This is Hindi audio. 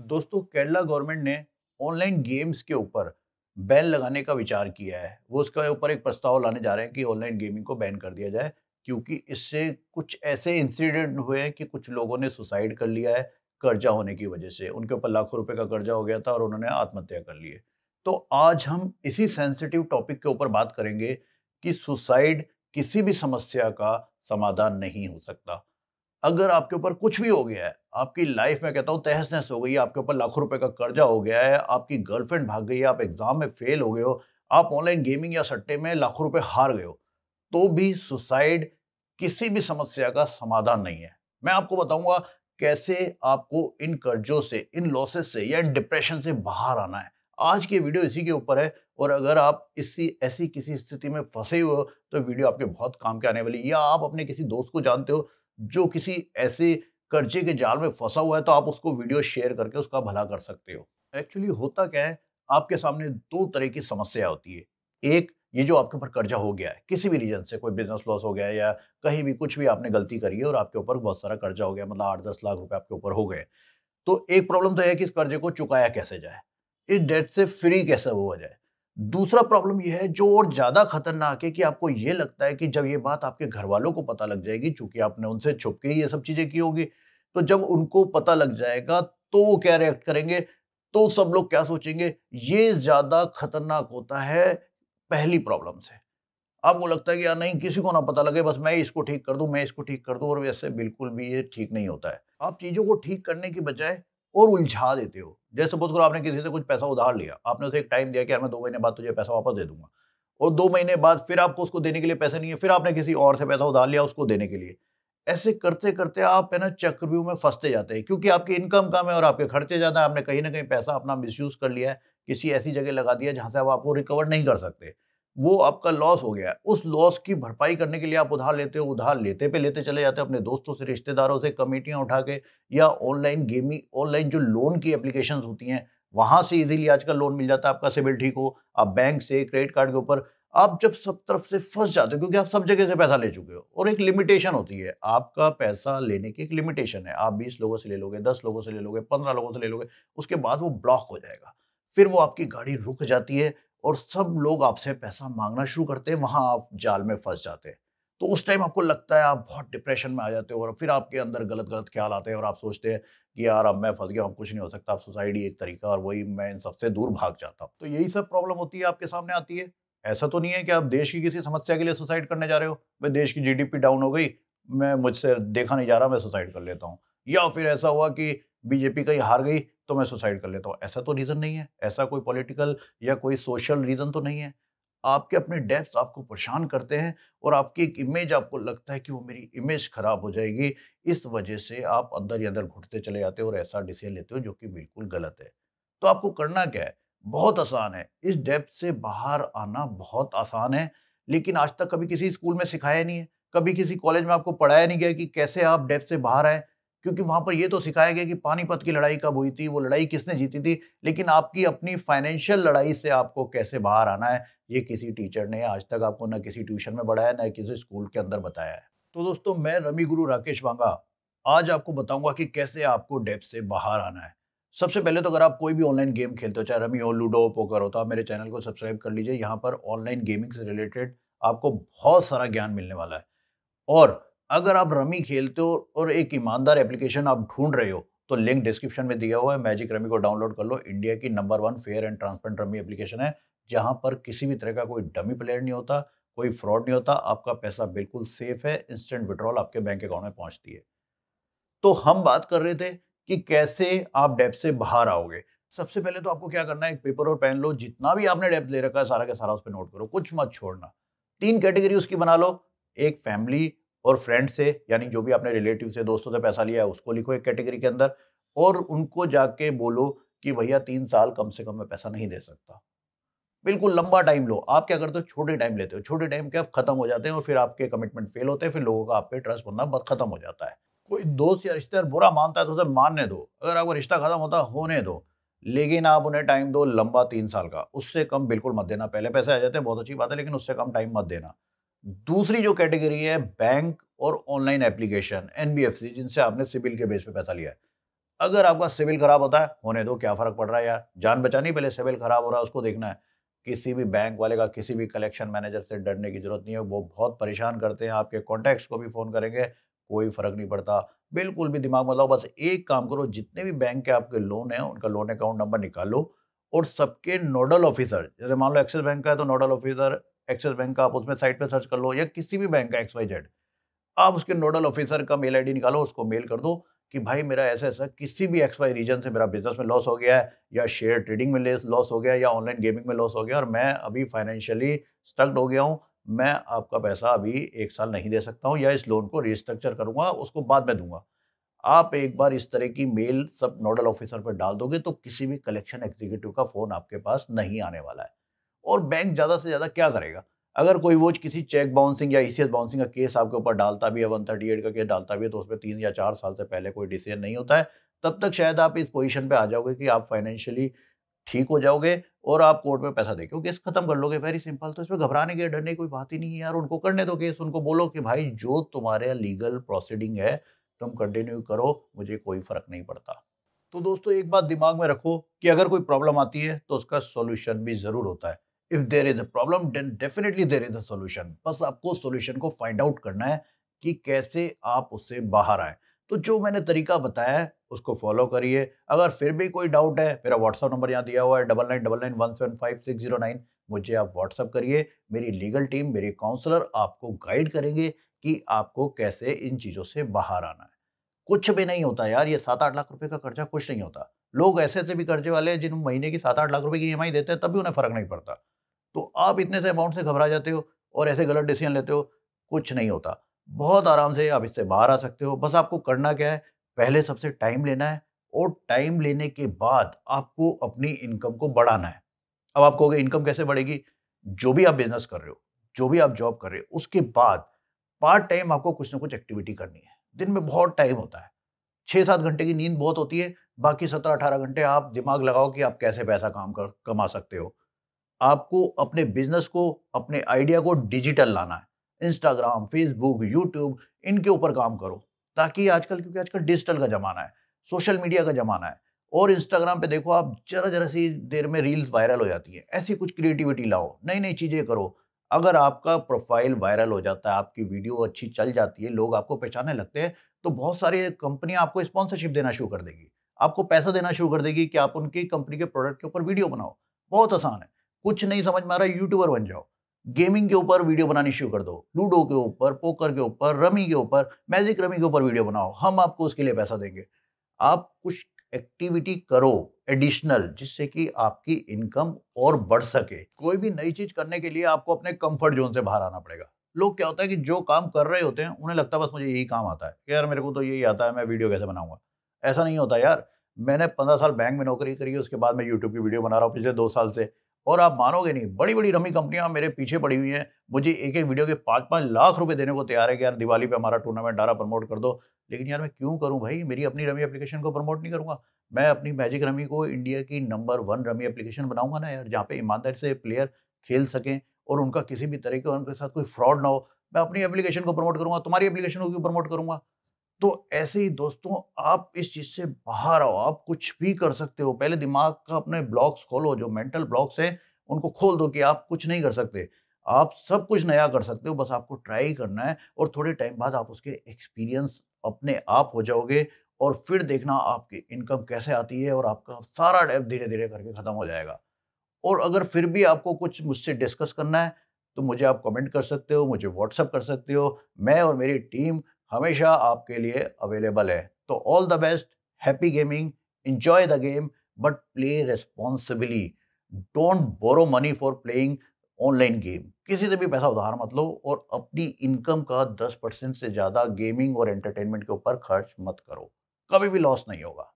दोस्तों केरला गवर्नमेंट ने ऑनलाइन गेम्स के ऊपर बैन लगाने का विचार किया है वो उसके ऊपर एक प्रस्ताव लाने जा रहे हैं कि ऑनलाइन गेमिंग को बैन कर दिया जाए क्योंकि इससे कुछ ऐसे इंसिडेंट हुए हैं कि कुछ लोगों ने सुसाइड कर लिया है कर्जा होने की वजह से उनके ऊपर लाखों रुपए का कर्जा हो गया था और उन्होंने आत्महत्या कर ली है तो आज हम इसी सेंसिटिव टॉपिक के ऊपर बात करेंगे कि सुसाइड किसी भी समस्या का समाधान नहीं हो सकता अगर आपके ऊपर कुछ भी हो गया है आपकी लाइफ में कहता हूँ तहस नहस हो गई है आपके ऊपर लाखों रुपए का कर्जा हो गया है आपकी गर्लफ्रेंड भाग गई है आप एग्जाम में फेल हो गए हो आप ऑनलाइन गेमिंग या सट्टे में लाखों रुपए हार गए हो तो भी सुसाइड किसी भी समस्या का समाधान नहीं है मैं आपको बताऊंगा कैसे आपको इन कर्जों से इन लॉसेस से या इन डिप्रेशन से बाहर आना है आज की वीडियो इसी के ऊपर है और अगर आप इसी ऐसी किसी स्थिति में फंसे हुए हो तो वीडियो आपके बहुत काम के आने वाली या आप अपने किसी दोस्त को जानते हो जो किसी ऐसे कर्जे के जाल में फंसा हुआ है तो आप उसको वीडियो शेयर करके उसका भला कर सकते हो एक्चुअली होता क्या है आपके सामने दो तरह की समस्या होती है एक ये जो आपके ऊपर कर्जा हो गया है किसी भी रीजन से कोई बिजनेस लॉस हो गया है या कहीं भी कुछ भी आपने गलती करी है और आपके ऊपर बहुत सारा कर्जा हो गया मतलब आठ दस लाख रुपए आपके ऊपर हो गए तो एक प्रॉब्लम तो है कि इस कर्जे को चुकाया कैसे जाए इस डेट से फ्री कैसे हुआ जाए दूसरा प्रॉब्लम यह है जो और ज़्यादा खतरनाक है कि आपको यह लगता है कि जब ये बात आपके घर वालों को पता लग जाएगी चूंकि आपने उनसे छुप के ये सब चीज़ें की होगी तो जब उनको पता लग जाएगा तो वो क्या रिएक्ट करेंगे तो सब लोग क्या सोचेंगे ये ज़्यादा खतरनाक होता है पहली प्रॉब्लम से आपको लगता है कि यार नहीं किसी को ना पता लगे बस मैं इसको ठीक कर दूं मैं इसको ठीक कर दूं और वैसे बिल्कुल भी ये ठीक नहीं होता है आप चीज़ों को ठीक करने की बजाय और उलझा देते हो जैसे सपोज करो आपने किसी से कुछ पैसा उधार लिया आपने उसे एक टाइम दिया कि यार मैं दो महीने बाद तुझे पैसा वापस दे दूंगा और दो महीने बाद फिर आपको उसको देने के लिए पैसे नहीं है फिर आपने किसी और से पैसा उधार लिया उसको देने के लिए ऐसे करते करते आप है ना चक्रव्यूह में फंसते जाते हैं क्योंकि आपकी इनकम कम है और आपके खर्चे ज़्यादा है आपने कहीं ना कहीं पैसा अपना मिसयूज़ कर लिया है किसी ऐसी जगह लगा दिया जहाँ से आप आपको रिकवर नहीं कर सकते वो आपका लॉस हो गया उस लॉस की भरपाई करने के लिए आप उधार लेते हो उधार लेते पे लेते चले जाते हो अपने दोस्तों से रिश्तेदारों से कमेटियाँ उठा के या ऑनलाइन गेमिंग ऑनलाइन जो लोन की एप्लीकेशन होती हैं वहाँ से इजीली आजकल लोन मिल जाता है आपका सिबिल ठीक हो आप बैंक से क्रेडिट कार्ड के ऊपर आप जब सब तरफ से फंस जाते हो क्योंकि आप सब जगह से पैसा ले चुके हो और एक लिमिटेशन होती है आपका पैसा लेने की एक लिमिटेशन है आप बीस लोगों से ले लोगे दस लोगों से ले लोगे पंद्रह लोगों से ले लोगे उसके बाद वो ब्लॉक हो जाएगा फिर वो आपकी गाड़ी रुक जाती है और सब लोग आपसे पैसा मांगना शुरू करते हैं वहाँ आप जाल में फंस जाते हैं तो उस टाइम आपको लगता है आप बहुत डिप्रेशन में आ जाते हो और फिर आपके अंदर गलत गलत ख्याल आते हैं और आप सोचते हैं कि यार अब मैं फंस गया अब कुछ नहीं हो सकता आप सोसाइटी एक तरीका और वही मैं इन सबसे दूर भाग जाता हूँ तो यही सब प्रॉब्लम होती है आपके सामने आती है ऐसा तो नहीं है कि आप देश की किसी समस्या के लिए सुसाइड करने जा रहे हो भाई देश की जीडीपी डाउन हो गई मैं मुझसे देखा नहीं जा रहा मैं सुसाइड कर लेता हूँ या फिर ऐसा हुआ कि बीजेपी कहीं हार गई तो मैं सुसाइड कर लेता हूँ ऐसा तो रीज़न नहीं है ऐसा कोई पॉलिटिकल या कोई सोशल रीज़न तो नहीं है आपके अपने डेप्स आपको परेशान करते हैं और आपकी एक इमेज आपको लगता है कि वो मेरी इमेज ख़राब हो जाएगी इस वजह से आप अंदर ही अंदर घुटते चले जाते हो और ऐसा डिसीजन लेते हो जो कि बिल्कुल गलत है तो आपको करना क्या है बहुत आसान है इस डेप्थ से बाहर आना बहुत आसान है लेकिन आज तक कभी किसी स्कूल में सिखाया नहीं है कभी किसी कॉलेज में आपको पढ़ाया नहीं गया कि कैसे आप डेप्थ से बाहर आएँ क्योंकि वहां पर यह तो सिखाया गया कि पानीपत की लड़ाई कब हुई थी वो लड़ाई किसने जीती थी लेकिन आपकी अपनी फाइनेंशियल लड़ाई से आपको कैसे बाहर आना है ये किसी टीचर ने आज तक आपको ना किसी ट्यूशन में बढ़ाया ना किसी स्कूल के अंदर बताया है तो दोस्तों मैं रमी गुरु राकेश वांगा आज आपको बताऊंगा कि कैसे आपको डेप से बाहर आना है सबसे पहले तो अगर आप कोई भी ऑनलाइन गेम खेलते हो चाहे रमी हो लूडो हो पोकर हो तो आप मेरे चैनल को सब्सक्राइब कर लीजिए यहाँ पर ऑनलाइन गेमिंग से रिलेटेड आपको बहुत सारा ज्ञान मिलने वाला है और अगर आप रमी खेलते हो और एक ईमानदार एप्लीकेशन आप ढूंढ रहे हो तो लिंक डिस्क्रिप्शन में दिया हुआ है मैजिक रमी को डाउनलोड कर लो इंडिया की number one fair and transparent rummy application है जहां पर किसी भी तरह का कोई डमी प्लेयर नहीं होता कोई फ्रॉड नहीं होता आपका पैसा बिल्कुल सेफ है इंस्टेंट विड्रॉल आपके बैंक अकाउंट में पहुंचती है तो हम बात कर रहे थे कि कैसे आप डेप से बाहर आओगे सबसे पहले तो आपको क्या करना है एक पेपर और पेन लो जितना भी आपने डेप ले रखा है सारा का सारा उस पर नोट करो कुछ मत छोड़ना तीन कैटेगरी उसकी बना लो एक फैमिली और फ्रेंड से यानी जो भी आपने रिलेटिव से दोस्तों से पैसा लिया है उसको लिखो एक कैटेगरी के अंदर और उनको जाके बोलो कि भैया तीन साल कम से कम मैं पैसा नहीं दे सकता बिल्कुल लंबा टाइम लो आप क्या करते हो छोटे टाइम लेते हो छोटे टाइम के आप खत्म हो जाते हैं और फिर आपके कमिटमेंट फेल होते हैं फिर लोगों का आप पे ट्रस्ट बनना बहुत खत्म हो जाता है कोई दोस्त या रिश्तेदार बुरा मानता है तो उसे मानने दो अगर आपका रिश्ता खत्म होता होने दो लेकिन आप उन्हें टाइम दो लंबा तीन साल का उससे कम बिल्कुल मत देना पहले पैसे आ जाते हैं बहुत अच्छी बात है लेकिन उससे कम टाइम मत देना दूसरी जो कैटेगरी है बैंक और ऑनलाइन एप्लीकेशन एन जिनसे आपने सिविल के बेस पे पैसा लिया है अगर आपका सिविल खराब होता है होने दो क्या फ़र्क पड़ रहा है यार जान बचानी पहले सिविल खराब हो रहा है उसको देखना है किसी भी बैंक वाले का किसी भी कलेक्शन मैनेजर से डरने की ज़रूरत नहीं है वो बहुत परेशान करते हैं आपके कॉन्टैक्ट्स को भी फ़ोन करेंगे कोई फ़र्क नहीं पड़ता बिल्कुल भी दिमाग मत लाओ बस एक काम करो जितने भी बैंक के आपके लोन हैं उनका लोन अकाउंट नंबर निकालो और सबके नोडल ऑफिसर जैसे मान लो एक्सिस बैंक का है तो नोडल ऑफिसर एक्सिस बैंक का आप उसमें साइट पर सर्च कर लो या किसी भी बैंक का एक्स वाई जेड आप उसके नोडल ऑफिसर का मेल आई निकालो उसको मेल कर दो कि भाई मेरा ऐसा ऐसा किसी भी एक्स वाई रीजन से मेरा बिजनेस में लॉस हो गया है या शेयर ट्रेडिंग में लॉस हो गया या ऑनलाइन गेमिंग में लॉस हो गया और मैं अभी फाइनेंशियली स्टक्ड हो गया हूँ मैं आपका पैसा अभी एक साल नहीं दे सकता हूँ या इस लोन को रिस्ट्रक्चर करूँगा उसको बाद में दूंगा आप एक बार इस तरह की मेल सब नोडल ऑफिसर पर डाल दोगे तो किसी भी कलेक्शन एग्जीक्यूटिव का फ़ोन आपके पास नहीं आने वाला है और बैंक ज़्यादा से ज़्यादा क्या करेगा अगर कोई वो किसी चेक बाउंसिंग या ईसीएस e बाउंसिंग का केस आपके ऊपर डालता भी है वन थर्टी एट का केस डालता भी है तो उसमें तीन या चार साल से पहले कोई डिसीजन नहीं होता है तब तक शायद आप इस पोजीशन पे आ जाओगे कि आप फाइनेंशियली ठीक हो जाओगे और आप कोर्ट में पैसा दे क्योंकि केस खत्म कर लोगे वेरी सिंपल तो इसमें घबराने के डरने की कोई बात ही नहीं है यार उनको करने दो केस उनको बोलो कि भाई जो तुम्हारे लीगल प्रोसीडिंग है तुम कंटिन्यू करो मुझे कोई फर्क नहीं पड़ता तो दोस्तों एक बात दिमाग में रखो कि अगर कोई प्रॉब्लम आती है तो उसका सोल्यूशन भी ज़रूर होता है if there is a problem then definitely there is a solution बस आपको सोल्यूशन को फाइंड आउट करना है कि कैसे आप उससे बाहर आए तो जो मैंने तरीका बताया है उसको फॉलो करिए अगर फिर भी कोई डाउट है मेरा व्हाट्सअप नंबर यहाँ दिया हुआ है double nine double nine one seven five six zero nine मुझे आप व्हाट्सअप करिए मेरी लीगल टीम मेरे काउंसलर आपको गाइड करेंगे कि आपको कैसे इन चीज़ों से बाहर आना है कुछ भी नहीं होता यार ये सात आठ लाख रुपए का कर्जा कुछ नहीं होता लोग ऐसे ऐसे भी कर्जे वाले हैं जिन महीने की सात आठ लाख रुपए की ई e देते हैं तब भी उन्हें फर्क नहीं पड़ता तो आप इतने से अमाउंट से घबरा जाते हो और ऐसे गलत डिसीजन लेते हो कुछ नहीं होता बहुत आराम से आप इससे बाहर आ सकते हो बस आपको करना क्या है पहले सबसे टाइम लेना है और टाइम लेने के बाद आपको अपनी इनकम को बढ़ाना है अब आप कहोगे इनकम कैसे बढ़ेगी जो भी आप बिजनेस कर रहे हो जो भी आप जॉब कर रहे हो उसके बाद पार्ट टाइम आपको कुछ ना कुछ एक्टिविटी करनी है दिन में बहुत टाइम होता है छः सात घंटे की नींद बहुत होती है बाकी सत्रह अठारह घंटे आप दिमाग लगाओ कि आप कैसे पैसा काम कर कमा सकते हो आपको अपने बिजनेस को अपने आइडिया को डिजिटल लाना है इंस्टाग्राम फेसबुक यूट्यूब इनके ऊपर काम करो ताकि आजकल क्योंकि आजकल डिजिटल का ज़माना है सोशल मीडिया का ज़माना है और इंस्टाग्राम पे देखो आप जरा जरा सी देर में रील्स वायरल हो जाती है ऐसी कुछ क्रिएटिविटी लाओ नई नई चीज़ें करो अगर आपका प्रोफाइल वायरल हो जाता है आपकी वीडियो अच्छी चल जाती है लोग आपको पहचानने लगते हैं तो बहुत सारी कंपनियां आपको स्पॉन्सरशिप देना शुरू कर देगी आपको पैसा देना शुरू कर देगी कि आप उनकी कंपनी के प्रोडक्ट के ऊपर वीडियो बनाओ बहुत आसान है कुछ नहीं समझ में आ रहा यूट्यूबर बन जाओ गेमिंग के ऊपर वीडियो बनानी शुरू कर दो लूडो के ऊपर पोकर के ऊपर रमी के ऊपर मैजिक रमी के ऊपर वीडियो बनाओ हम आपको उसके लिए पैसा देंगे आप कुछ एक्टिविटी करो एडिशनल जिससे कि आपकी इनकम और बढ़ सके कोई भी नई चीज करने के लिए आपको अपने कंफर्ट जोन से बाहर आना पड़ेगा लोग क्या होता है कि जो काम कर रहे होते हैं उन्हें लगता है बस मुझे यही काम आता है यार मेरे को तो यही आता है मैं वीडियो कैसे बनाऊंगा ऐसा नहीं होता यार मैंने पंद्रह साल बैंक में नौकरी करी है उसके बाद मैं यूट्यूब की वीडियो बना रहा हूँ पिछले दो साल से और आप मानोगे नहीं बड़ी बड़ी रमी कंपनियां मेरे पीछे पड़ी हुई हैं मुझे एक एक वीडियो के पाँच पाँच लाख रुपए देने को तैयार है कि यार दिवाली पे हमारा टूर्नामेंट डारा प्रमोट कर दो लेकिन यार मैं क्यों करूं भाई मेरी अपनी रमी एप्लीकेशन को प्रमोट नहीं करूंगा मैं अपनी मैजिक रमी को इंडिया की नंबर वन रमी एप्लीकेशन बनाऊंगा ना यार जहाँ पे ईमानदारी से प्लेयर खेल सकें और उनका किसी भी तरीके उनके साथ कोई फ्रॉड ना हो मैं अपनी एप्लीकेशन को प्रमोट करूँगा तुम्हारी एप्लीकेशन को क्यों प्रमोट करूँगा तो ऐसे ही दोस्तों आप इस चीज़ से बाहर आओ आप कुछ भी कर सकते हो पहले दिमाग का अपने ब्लॉक्स खोलो जो मेंटल ब्लॉक्स हैं उनको खोल दो कि आप कुछ नहीं कर सकते आप सब कुछ नया कर सकते हो बस आपको ट्राई करना है और थोड़े टाइम बाद आप उसके एक्सपीरियंस अपने आप हो जाओगे और फिर देखना आपकी इनकम कैसे आती है और आपका सारा डेप धीरे धीरे करके ख़त्म हो जाएगा और अगर फिर भी आपको कुछ मुझसे डिस्कस करना है तो मुझे आप कमेंट कर सकते हो मुझे व्हाट्सअप कर सकते हो मैं और मेरी टीम हमेशा आपके लिए अवेलेबल है तो all the best happy gaming enjoy the game but play responsibly don't borrow money for playing online game किसी से भी पैसा उधार मत लो और अपनी इनकम का 10 परसेंट से ज़्यादा गेमिंग और एंटरटेनमेंट के ऊपर खर्च मत करो कभी भी लॉस नहीं होगा